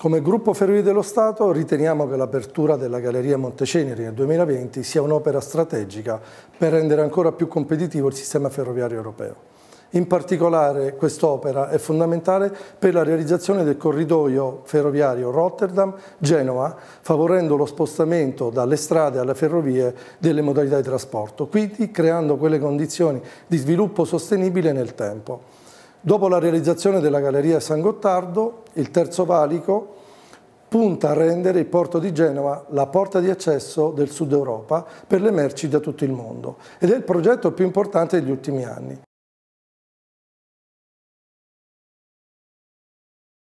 Come gruppo Ferrovie dello Stato riteniamo che l'apertura della Galleria Monteceneri nel 2020 sia un'opera strategica per rendere ancora più competitivo il sistema ferroviario europeo. In particolare quest'opera è fondamentale per la realizzazione del corridoio ferroviario Rotterdam-Genova, favorendo lo spostamento dalle strade alle ferrovie delle modalità di trasporto, quindi creando quelle condizioni di sviluppo sostenibile nel tempo. Dopo la realizzazione della Galleria San Gottardo, il terzo valico punta a rendere il porto di Genova la porta di accesso del sud Europa per le merci da tutto il mondo ed è il progetto più importante degli ultimi anni.